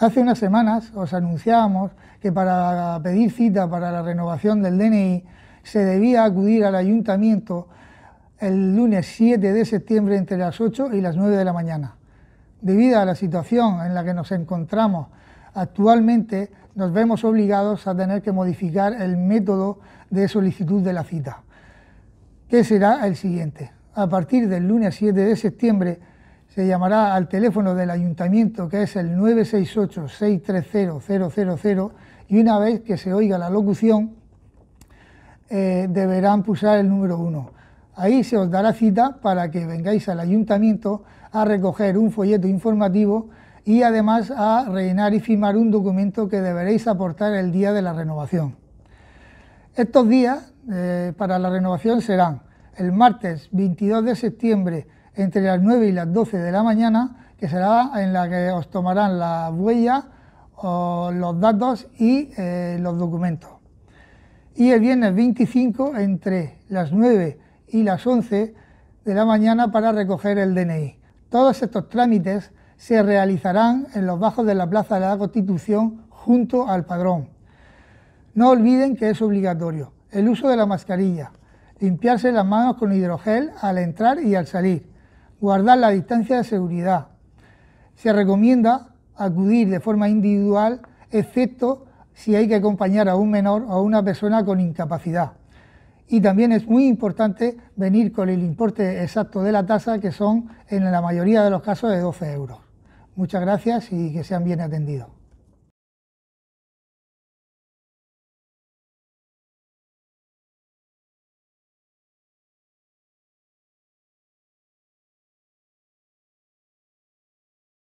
Hace unas semanas os anunciábamos que para pedir cita para la renovación del DNI se debía acudir al ayuntamiento el lunes 7 de septiembre entre las 8 y las 9 de la mañana. Debido a la situación en la que nos encontramos actualmente, nos vemos obligados a tener que modificar el método de solicitud de la cita, que será el siguiente. A partir del lunes 7 de septiembre, se llamará al teléfono del ayuntamiento que es el 968-630-000 y una vez que se oiga la locución eh, deberán pulsar el número 1. Ahí se os dará cita para que vengáis al ayuntamiento a recoger un folleto informativo y además a rellenar y firmar un documento que deberéis aportar el día de la renovación. Estos días eh, para la renovación serán el martes 22 de septiembre entre las 9 y las 12 de la mañana, que será en la que os tomarán la huella, los datos y eh, los documentos. Y el viernes 25 entre las 9 y las 11 de la mañana para recoger el DNI. Todos estos trámites se realizarán en los bajos de la Plaza de la Constitución junto al padrón. No olviden que es obligatorio el uso de la mascarilla, limpiarse las manos con hidrogel al entrar y al salir, guardar la distancia de seguridad. Se recomienda acudir de forma individual, excepto si hay que acompañar a un menor o a una persona con incapacidad. Y también es muy importante venir con el importe exacto de la tasa, que son en la mayoría de los casos de 12 euros. Muchas gracias y que sean bien atendidos.